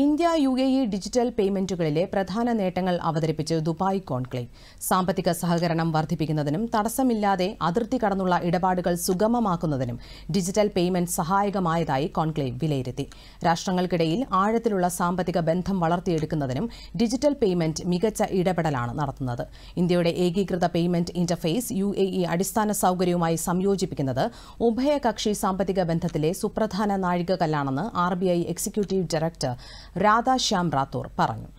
India U A E digital പേയ്മെന്റുകളിലെ പ്രധാന നേട്ടങ്ങൾ അവതരിപ്പിച്ച് ദുബായ് കോൺക്ലേവ് സാമ്പത്തിക സഹകരണം വർദ്ധിപ്പിക്കുന്നതിനും തടസ്സമില്ലാതെ അതിർത്തി കടന്നുള്ള ഇടപാടുകൾ സുഗമമാക്കുന്നതിനും ഡിജിറ്റൽ പേയ്മെന്റ് സഹായകമായതായി കോൺക്ലേവ് വിലയിരുത്തി രാഷ്ട്രങ്ങൾക്കിടയിൽ ആഴത്തിലുള്ള സാമ്പത്തിക ബന്ധം വളർത്തിയെടുക്കുന്നതിനും ഡിജിറ്റൽ പേയ്മെന്റ് മികച്ച ഇടപെടലാണ് നടത്തുന്നത് ഇന്ത്യയുടെ ഏകീകൃത payment interface U A E അടിസ്ഥാന സൗകര്യവുമായി സംയോജിപ്പിക്കുന്നത് ഉഭയകക്ഷി സാമ്പത്തിക ബന്ധത്തിലെ സുപ്രധാന നാഴികകല്ലാണെന്ന് R B I executive director Radhashyam Rathore പറഞ്ഞു